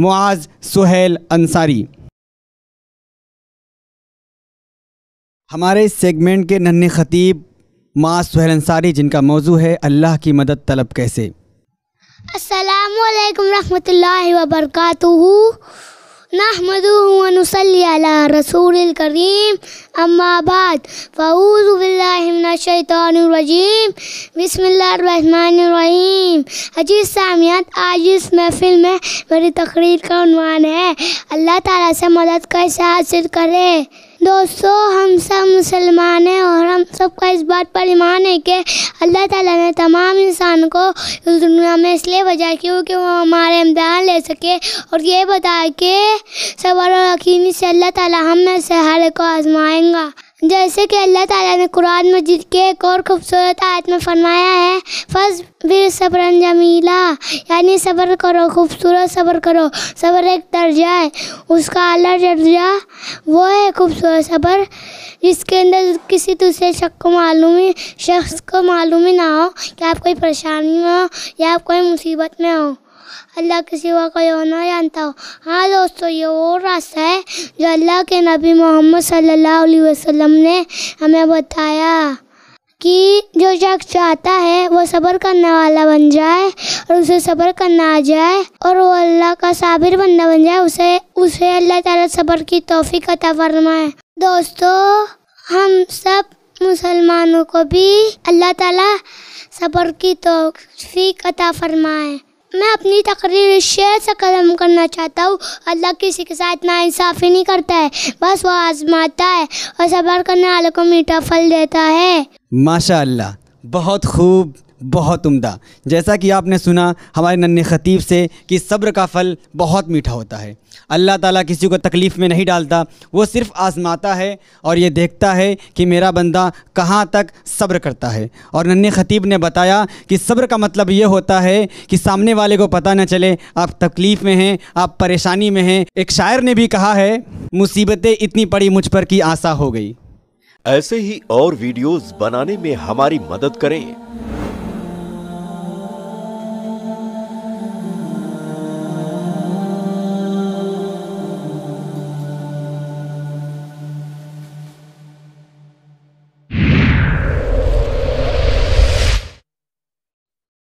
मुआज सुहेल अंसारी हमारे इस सेगमेंट के नन्हे ख़तीब माँ सुहेल अंसारी जिनका मौजू है अल्लाह की मदद तलब कैसे अल्लाम वरहमल वर्का नहमदून रसूल करीम अम्माबाद फ़ाऊज़बिल्लाशैतरजीम बसमीम अजीज़ सामियात आज इस महफिल में मेरी तकरीर का अनवान है अल्लाह ताला से मदद का इशार करें दोस्तों हम सब मुसलमान सबका इस बात पर ईमान है कि अल्लाह ताला ने तमाम इंसान को इस दुनिया में इसलिए भेजा क्योंकि वो हमारे इम्तहान ले सके और ये बताए कि सबर और यकीनी से अल्लाह ताला हम में से हर को आजमाएंगा जैसे कि अल्लाह ताला ने कुरान मजीद के एक और खूबसूरत आयत में फरमाया है फस फिर सब्र जमीला यानी सब्र करो खूबसूरत सब्र करो सब्र एक दर्जा है उसका अला दर्जा वो है खूबसूरत सब्र जिसके अंदर किसी दूसरे शख को मालूम ही शख्स को मालूम ही ना हो कि आप कोई परेशानी में हो या आप कोई मुसीबत में हो अल्लाह के सिवा कोई और ना जानता हो हाँ दोस्तों ये वो रास्ता है जो अल्लाह के नबी मोहम्मद सल्लल्लाहु अलैहि वसल्लम ने हमें बताया कि जो शख्स चाहता है वो सब्र करने वाला बन जाए और उसे सब्र करना आ जाए और वो अल्लाह का साबिर बंदा बन जाए उसे उसे अल्लाह ताला सब्र की तोहफ़ी अता फरमाए दोस्तों हम सब मुसलमानों को भी अल्लाह ताला सब्र की तोहफ़ी अता फरमाए मैं अपनी तकरीर शेर से कलम करना चाहता हूँ अल्लाह किसी के साथ इंसाफी नहीं करता है बस वो आजमाता है और सबर करने वालों को मीठा फल देता है माशा बहुत खूब बहुत उम्दा जैसा कि आपने सुना हमारे नन्हे ख़तीब से कि सब्र का फल बहुत मीठा होता है अल्लाह ताला किसी को तकलीफ़ में नहीं डालता वो सिर्फ़ आजमाता है और ये देखता है कि मेरा बंदा कहाँ तक सब्र करता है और नन्हे ख़तीब ने बताया कि सब्र का मतलब ये होता है कि सामने वाले को पता न चले आप तकलीफ़ में हैं आप परेशानी में हैं एक शायर ने भी कहा है मुसीबतें इतनी पड़ी मुझ पर कि आशा हो गई ऐसे ही और वीडियोस बनाने में हमारी मदद करें